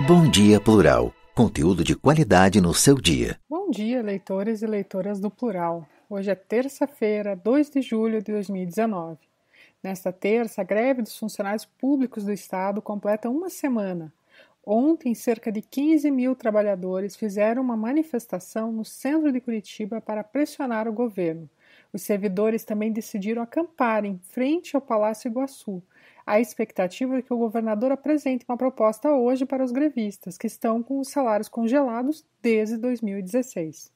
Bom dia, Plural. Conteúdo de qualidade no seu dia. Bom dia, leitores e leitoras do Plural. Hoje é terça-feira, 2 de julho de 2019. Nesta terça, a greve dos funcionários públicos do Estado completa uma semana. Ontem, cerca de 15 mil trabalhadores fizeram uma manifestação no centro de Curitiba para pressionar o governo. Os servidores também decidiram acampar em frente ao Palácio Iguaçu a expectativa é que o governador apresente uma proposta hoje para os grevistas, que estão com os salários congelados desde 2016.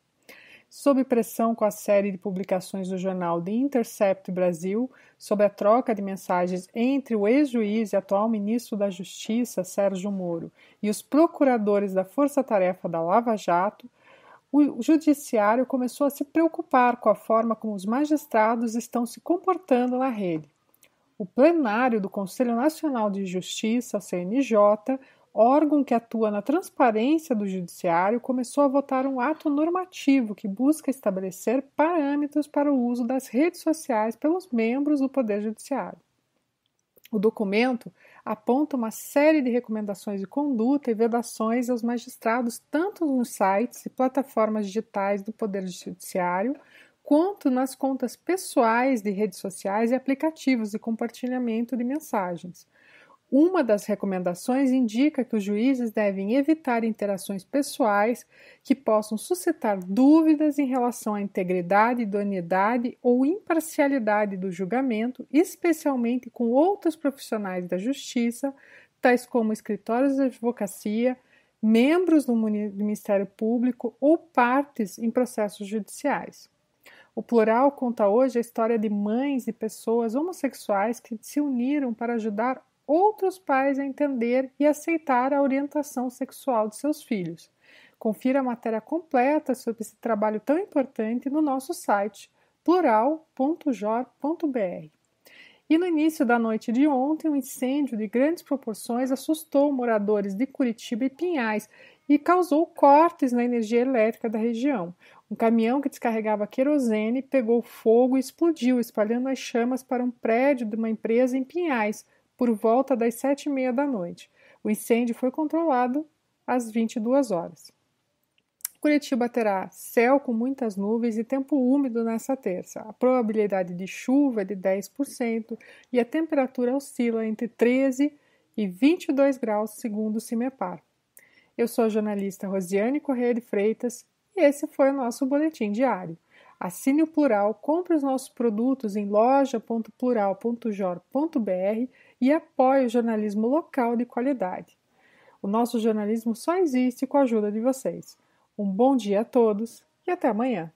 Sob pressão com a série de publicações do jornal The Intercept Brasil sobre a troca de mensagens entre o ex-juiz e atual ministro da Justiça, Sérgio Moro, e os procuradores da Força Tarefa da Lava Jato, o judiciário começou a se preocupar com a forma como os magistrados estão se comportando na rede o plenário do Conselho Nacional de Justiça, CNJ, órgão que atua na transparência do judiciário, começou a votar um ato normativo que busca estabelecer parâmetros para o uso das redes sociais pelos membros do Poder Judiciário. O documento aponta uma série de recomendações de conduta e vedações aos magistrados, tanto nos sites e plataformas digitais do Poder Judiciário, quanto nas contas pessoais de redes sociais e aplicativos de compartilhamento de mensagens. Uma das recomendações indica que os juízes devem evitar interações pessoais que possam suscitar dúvidas em relação à integridade, idoneidade ou imparcialidade do julgamento, especialmente com outros profissionais da justiça, tais como escritórios de advocacia, membros do Ministério Público ou partes em processos judiciais. O plural conta hoje a história de mães e pessoas homossexuais que se uniram para ajudar outros pais a entender e aceitar a orientação sexual de seus filhos. Confira a matéria completa sobre esse trabalho tão importante no nosso site plural.jor.br. E no início da noite de ontem, um incêndio de grandes proporções assustou moradores de Curitiba e Pinhais e causou cortes na energia elétrica da região. Um caminhão que descarregava querosene pegou fogo e explodiu, espalhando as chamas para um prédio de uma empresa em Pinhais, por volta das sete e meia da noite. O incêndio foi controlado às 22 horas. Curitiba terá céu com muitas nuvens e tempo úmido nesta terça. A probabilidade de chuva é de 10% e a temperatura oscila entre 13 e 22 graus, segundo o CIMEPAR. Eu sou a jornalista Rosiane Correia de Freitas e esse foi o nosso boletim diário. Assine o Plural, compre os nossos produtos em loja.plural.jor.br e apoie o jornalismo local de qualidade. O nosso jornalismo só existe com a ajuda de vocês. Um bom dia a todos e até amanhã.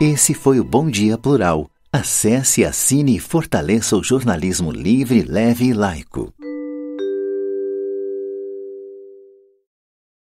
Esse foi o Bom Dia Plural. Acesse, assine e fortaleça o jornalismo livre, leve e laico.